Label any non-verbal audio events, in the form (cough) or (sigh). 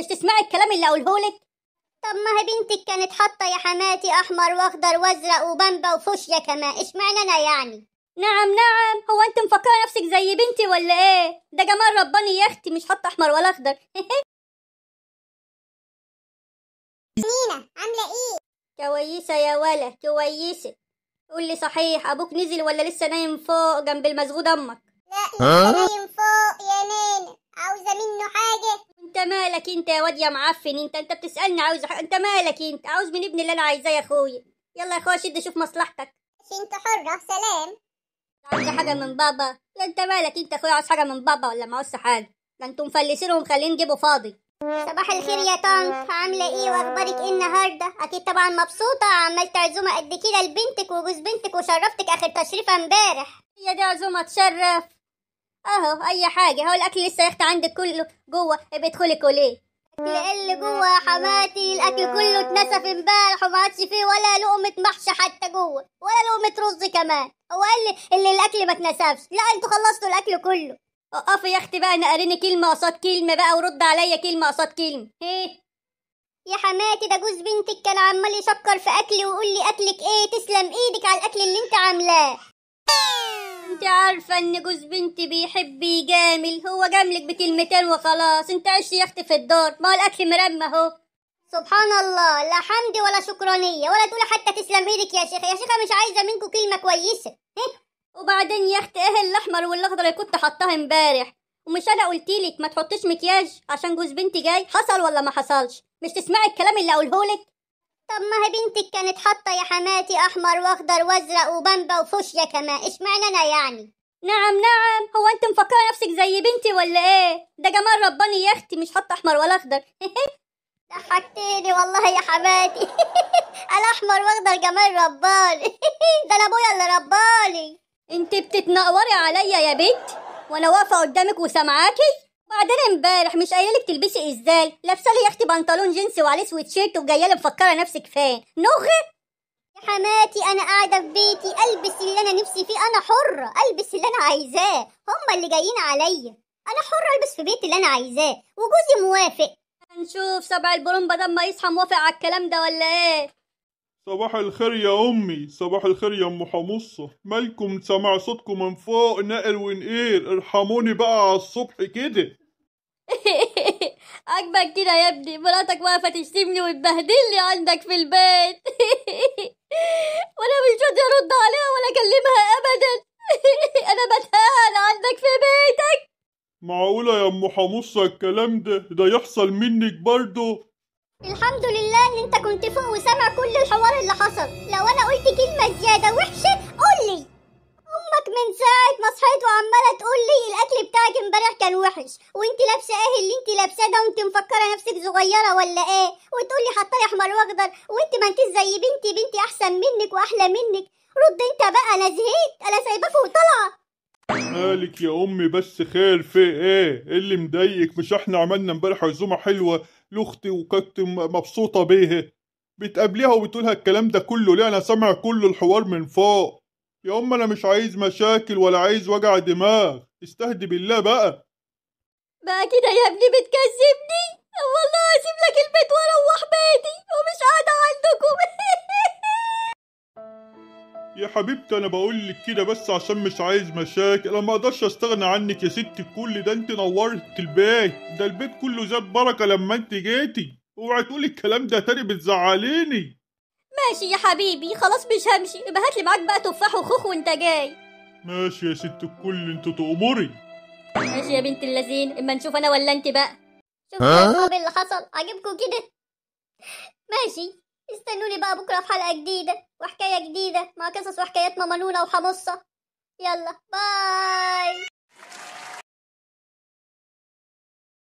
مش تسمعي الكلام اللي اقوله لك طب ما هي بنتك كانت حاطه يا حماتي احمر واخضر وازرق وبمبة وفوشيا كمان اشمعنى انا يعني نعم نعم هو انت مفكره نفسك زي بنتي ولا ايه ده جمال رباني يا اختي مش حاطه احمر ولا اخضر (laughs) نينا عامله ايه كويسه يا ولا كويسه قول لي صحيح ابوك نزل ولا لسه نايم فوق جنب المزغود امك لا لسه نايم فوق يا نينا عاوزه منه حاجه انت مالك انت يا واد يا معفن انت انت بتسالني عاوز حق. انت مالك انت عاوز من ابني اللي انا عايزاه يا اخويا يلا يا اخويا شد شوف مصلحتك انت حره أه، سلام عاوز حاجه من بابا انت مالك انت اخويا عاوز حاجه من بابا ولا ما عاوز حاجه ده انتوا مفلسينهم خليني جيبه فاضي صباح الخير يا طنط عامله ايه واخبارك ايه النهارده اكيد طبعا مبسوطه عملت عزومه قد كده لبنتك وجوز بنتك وشرفتك اخر تشريفه امبارح هي دي عزومه تشرف اهو اي حاجه هو الاكل لسه يا اختي عندك كله جوه بيدخلي كليه الاكل آه. اللي جوه يا حماتي الاكل كله اتنسف امبارح وما عادش فيه ولا لقمه محشي حتى جوه ولا لقمه رز كمان هو قال لي اللي الاكل ما اتنسفش لا انتوا خلصتوا الاكل كله اقفي يا اختي بقى نقريني كلمه قصاد كلمه بقى ورد عليا كلمه قصاد كلمه ايه يا حماتي ده جوز بنتك كان عمال يشكر في اكلي ويقول لي اكلك ايه تسلم ايدك على الاكل اللي انت عاملاه انت عارفه ان جوز بنتي بيحب يجامل هو جاملك بكلمتين وخلاص انت عشت يا اختي في الدار ما هو الاكل مرمى اهو سبحان الله لا حمد ولا شكرانيه ولا تقول حتى تسلم ايدك يا شيخه يا شيخه مش عايزه منكو كلمه كويسه (laughs) وبعدين يا اختي ايه الاحمر والاخضر اللي كنت حطاها امبارح ومش انا قلتيلك ما تحطيش مكياج عشان جوز بنتي جاي حصل ولا ما حصلش مش تسمعي الكلام اللي اقولهولك طب ما هي بنتك كانت حاطة يا حماتي أحمر وأخضر وأزرق وبامبا وفوشيا كمان إشمعنى أنا يعني نعم نعم هو انت مفكره نفسك زي بنتي ولا ايه ده جمال رباني يا اختي مش حاطه احمر ولا اخضر (laughs) ضحكتيني والله يا حماتي (laughs) الاحمر واخضر جمال رباني (laughs) ده انا ابويا اللي رباني انت بتتنقوري عليا يا بنت وانا واقفه قدامك وسامعاكي بعدين امبارح مش قايله لك تلبسي ازاي لابسه لي يا اختي بنطلون جينز وعليه سويتشيرت وجايه لي مفكره نفسك فين نغه يا حماتي انا قاعده في بيتي البس اللي انا نفسي فيه انا حره البس اللي انا عايزاه هم اللي جايين عليا انا حره البس في بيتي اللي انا عايزاه وجوزي موافق هنشوف سبع البرومبا ده اما يصحى موافق على الكلام ده ولا ايه صباح الخير يا امي صباح الخير يا ام حمصه مالكم سمع صوتكم من فوق نقل ونقير ارحموني بقى على الصبح كده عاجبك (laughs) كده يا ابني مراتك واقفه تشتمني وتبهدلني عندك في البيت (laughs) وانا مش راضيه ارد عليها ولا اكلمها ابدا (laughs) انا بتهان عندك في بيتك معقوله يا ام حمصه الكلام ده ده يحصل منك برضه الحمد لله ان انت كنت فوق وسامع كل الحوار اللي حصل لو انا قلت كلمه زياده وحشه قول لي امك من ساعه ما صحيت وعماله تقول لي الاكل بتاعك امبارح كان وحش وانت لابسه ايه اللي انت لابساه ده وانت مفكره نفسك صغيره ولا ايه وتقول لي احمر واخضر وانت ما انت زي بنتي بنتي احسن منك واحلى منك رد انت بقى انا زهقت انا سايباك وطالعه مالك يا امي بس خير في ايه اللي مضايقك مش احنا عملنا امبارح عزومه حلوه لاختي وكانت مبسوطه بيها بتقابليها وبتقولها الكلام ده كله ليه انا سامع كل الحوار من فوق يا ام انا مش عايز مشاكل ولا عايز وجع دماغ استهدي بالله بقى بقى كده يا ابني بتكذبني والله هسيب لك البيت واروح يا حبيبتي انا بقول لك كده بس عشان مش عايز مشاكل انا ما اقدرش استغنى عنك يا ست الكل ده انت نورت البيت ده البيت كله زاد بركه لما انت جيتي اوعي تقولي الكلام ده تاني بتزعليني ماشي يا حبيبي خلاص مش همشي يبقى هاتلي معاك بقى تفاح وخوخ وانت جاي ماشي يا ست الكل انت تأمري ماشي يا بنت اللذين اما نشوف انا ولا انت بقى شوف يا اللي حصل عجبكم كده ماشي استنوني بقى بكرة في حلقة جديدة وحكاية جديدة مع قصص وحكايات ماما نونا وحمصة يلا باي